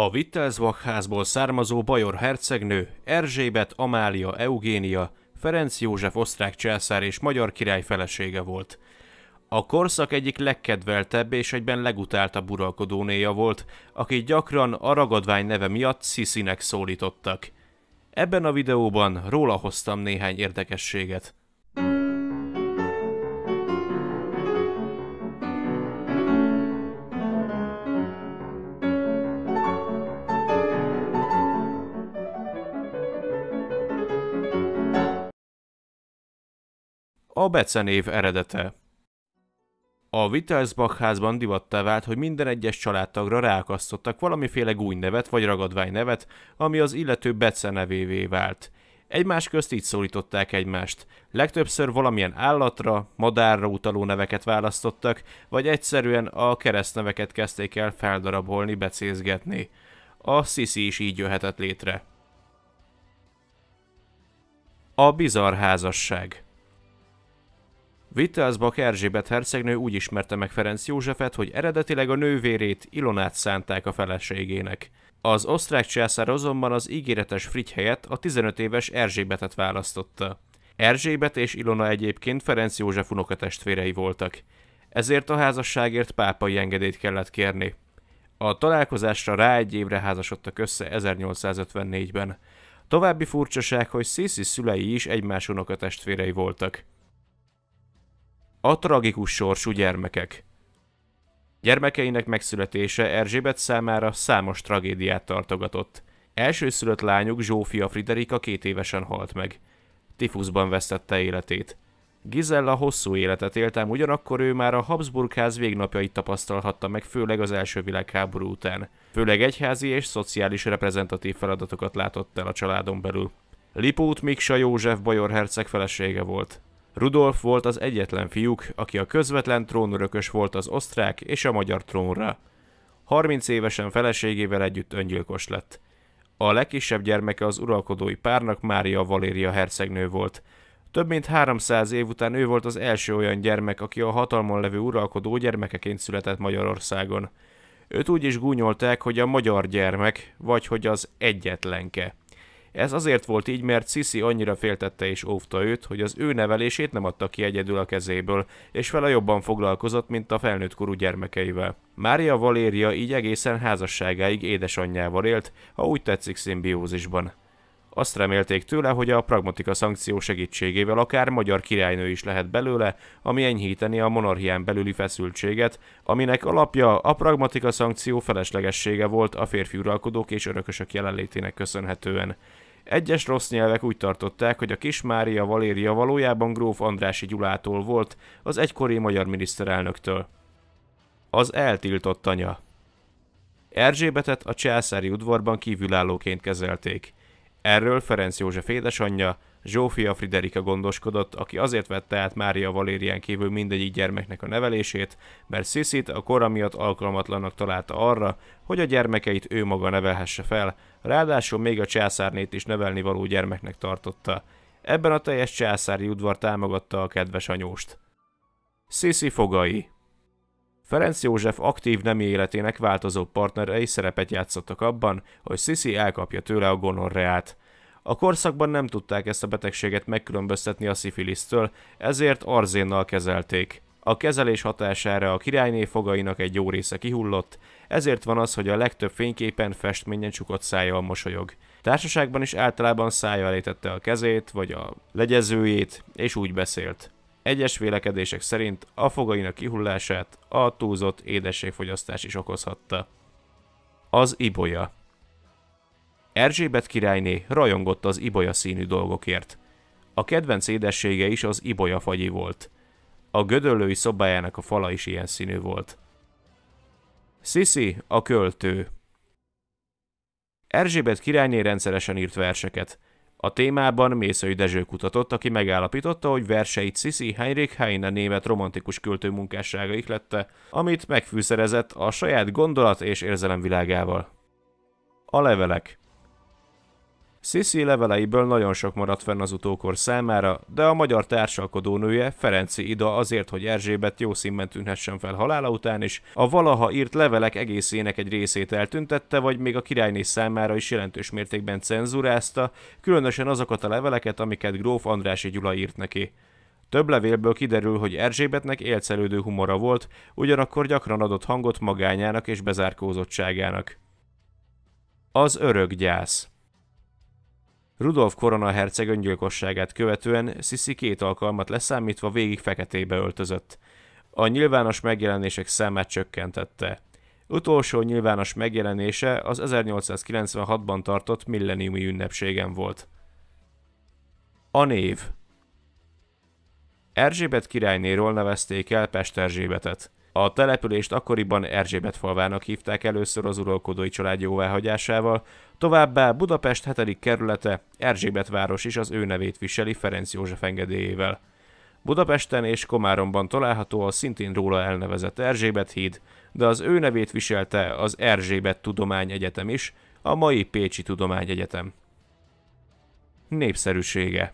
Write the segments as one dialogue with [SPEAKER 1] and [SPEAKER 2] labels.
[SPEAKER 1] A Wittelsbach házból származó Bajor hercegnő Erzsébet Amália Eugénia Ferenc József osztrák császár és magyar király felesége volt. A korszak egyik legkedveltebb és egyben legutáltabb uralkodónéja volt, akit gyakran a ragadvány neve miatt Sziszinek szólítottak. Ebben a videóban róla hoztam néhány érdekességet. a becenév eredete. A Wittelsbach házban divattá vált, hogy minden egyes családtagra ráakasztottak valamiféle gúnynevet vagy ragadvány nevet, ami az illető becenevévé nevévé vált. Egymás közt így szólították egymást. Legtöbbször valamilyen állatra, madárra utaló neveket választottak, vagy egyszerűen a keresztneveket kezdték el feldarabolni, becézgetni. A Sisi is így jöhetett létre. A bizarr házasság Vittelsbach Erzsébet hercegnő úgy ismerte meg Ferenc Józsefet, hogy eredetileg a nővérét, Ilonát szánták a feleségének. Az osztrák császár azonban az ígéretes Frigy helyett a 15 éves Erzsébetet választotta. Erzsébet és Ilona egyébként Ferenc József unokatestvérei voltak. Ezért a házasságért pápai engedélyt kellett kérni. A találkozásra rá egy évre házasodtak össze 1854-ben. További furcsaság, hogy Sziszi szülei is egymás unokatestvérei voltak. A tragikus sorsú gyermekek. Gyermekeinek megszületése Erzsébet számára számos tragédiát tartogatott. Elsőszülött lányuk Zsófia Friderika két évesen halt meg. Tifuszban vesztette életét. Gizella hosszú életet éltem, ugyanakkor ő már a Habsburg ház végnapjait tapasztalhatta meg, főleg az első világháború után. Főleg egyházi és szociális reprezentatív feladatokat látott el a családon belül. Lipót Miksa József Bajor herceg felesége volt. Rudolf volt az egyetlen fiúk, aki a közvetlen trónörökös volt az osztrák és a magyar trónra. 30 évesen feleségével együtt öngyilkos lett. A legkisebb gyermeke az uralkodói párnak Mária Valéria hercegnő volt. Több mint 300 év után ő volt az első olyan gyermek, aki a hatalmon levő uralkodó gyermekeként született Magyarországon. Őt úgy is gúnyolták, hogy a magyar gyermek, vagy hogy az egyetlenke. Ez azért volt így, mert Sisi annyira féltette és óvta őt, hogy az ő nevelését nem adta ki egyedül a kezéből, és vele jobban foglalkozott, mint a felnőtt korú gyermekeivel. Mária Valéria így egészen házasságáig édesanyjával élt, ha úgy tetszik szimbiózisban. Azt remélték tőle, hogy a pragmatika szankció segítségével akár magyar királynő is lehet belőle, ami enyhíteni a monarchián belüli feszültséget, aminek alapja a pragmatika szankció feleslegessége volt a férfi uralkodók és örökösök jelenlétének köszönhetően. Egyes rossz nyelvek úgy tartották, hogy a kis Mária Valéria valójában gróf Andrási Gyulától volt, az egykori magyar miniszterelnöktől. Az eltiltott anya. Erzsébetet a császári udvarban kívülállóként kezelték. Erről Ferenc József édesanyja, Zsófia Friderika gondoskodott, aki azért vette át Mária Valérián kívül mindegyik gyermeknek a nevelését, mert Sissit a kora miatt alkalmatlannak találta arra, hogy a gyermekeit ő maga nevelhesse fel, ráadásul még a császárnét is nevelni való gyermeknek tartotta. Ebben a teljes császári udvar támogatta a kedves anyóst. Sissi fogai Ferenc József aktív nemi életének változó partnerei szerepet játszottak abban, hogy Sissi elkapja tőle a gonorreát – a korszakban nem tudták ezt a betegséget megkülönböztetni a szifilisztől, ezért arzénnal kezelték. A kezelés hatására a királyné fogainak egy jó része kihullott, ezért van az, hogy a legtöbb fényképen festményen csukott szájjal mosolyog. Társaságban is általában szája elétette a kezét, vagy a legyezőjét, és úgy beszélt. Egyes vélekedések szerint a fogainak kihullását a túlzott édességfogyasztás is okozhatta. Az ibolya Erzsébet királyné rajongott az ibolya színű dolgokért. A kedvenc édessége is az ibolya fagyi volt. A gödöllői szobájának a fala is ilyen színű volt. Sisi, a költő. Erzsébet királyné rendszeresen írt verseket. A témában Mészői Dezső kutatott, aki megállapította, hogy verseit Sisi Heinrich Heine német romantikus költő munkássága ihlette, amit megfűszerezett a saját gondolat és érzelemvilágával. A levelek Sziszi leveleiből nagyon sok maradt fenn az utókor számára, de a magyar nője, Ferenci Ida azért, hogy Erzsébet jó színben tűnhessen fel halála után is, a valaha írt levelek egészének egy részét eltüntette, vagy még a királyné számára is jelentős mértékben cenzúrázta, különösen azokat a leveleket, amiket gróf Andrási Gyula írt neki. Több levélből kiderül, hogy Erzsébetnek élcelődő humora volt, ugyanakkor gyakran adott hangot magányának és bezárkózottságának. Az örök gyász Rudolf korona herceg öngyilkosságát követően Sisi két alkalmat leszámítva végig feketébe öltözött. A nyilvános megjelenések számát csökkentette. Utolsó nyilvános megjelenése az 1896-ban tartott milleniumi ünnepségen volt. A név Erzsébet királynéról nevezték el Pesterzsébetet. A települést akkoriban Erzsébet falvának hívták először az uralkodói család jóváhagyásával, továbbá Budapest 7. kerülete, Erzsébet város is az ő nevét viseli Ferenc József engedélyével. Budapesten és Komáromban található a szintén róla elnevezett Erzsébet híd, de az ő nevét viselte az Erzsébet Tudományegyetem is, a mai Pécsi Tudományegyetem. Népszerűsége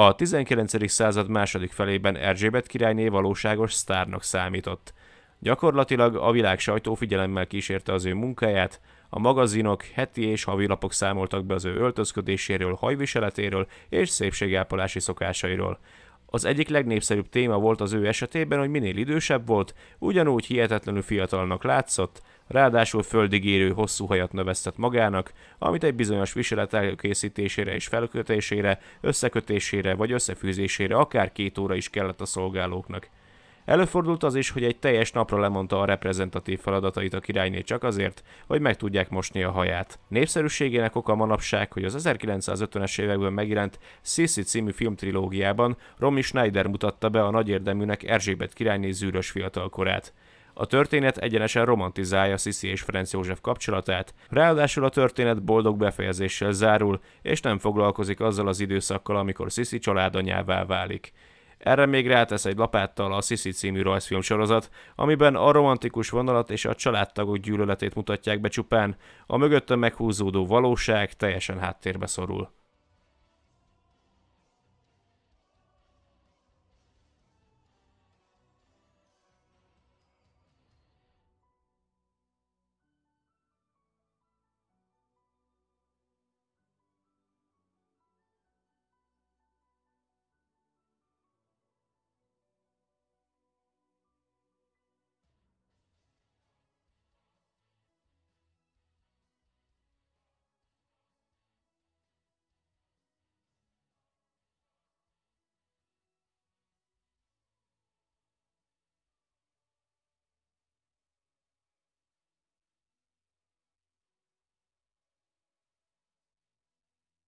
[SPEAKER 1] a 19. század második felében Erzsébet királyné valóságos sztárnak számított. Gyakorlatilag a világ sajtó figyelemmel kísérte az ő munkáját, a magazinok heti és havilapok számoltak be az ő öltözködéséről, hajviseletéről és szépségápolási szokásairól. Az egyik legnépszerűbb téma volt az ő esetében, hogy minél idősebb volt, ugyanúgy hihetetlenül fiatalnak látszott, Ráadásul földigérő hosszú hajat növesztett magának, amit egy bizonyos viselet elkészítésére és felkötésére, összekötésére vagy összefűzésére akár két óra is kellett a szolgálóknak. Előfordult az is, hogy egy teljes napra lemondta a reprezentatív feladatait a királyné csak azért, hogy meg tudják mosni a haját. Népszerűségének oka manapság, hogy az 1950-es években megjelent Sissi című filmtrilógiában Romy Schneider mutatta be a érdeműnek Erzsébet királyné zűrös fiatalkorát. A történet egyenesen romantizálja Sisi és Ferenc József kapcsolatát, ráadásul a történet boldog befejezéssel zárul, és nem foglalkozik azzal az időszakkal, amikor Sisi családanyává válik. Erre még rátesz egy lapáttal a Sisi című rajzfilm sorozat, amiben a romantikus vonalat és a családtagok gyűlöletét mutatják be csupán, a mögötte meghúzódó valóság teljesen háttérbe szorul.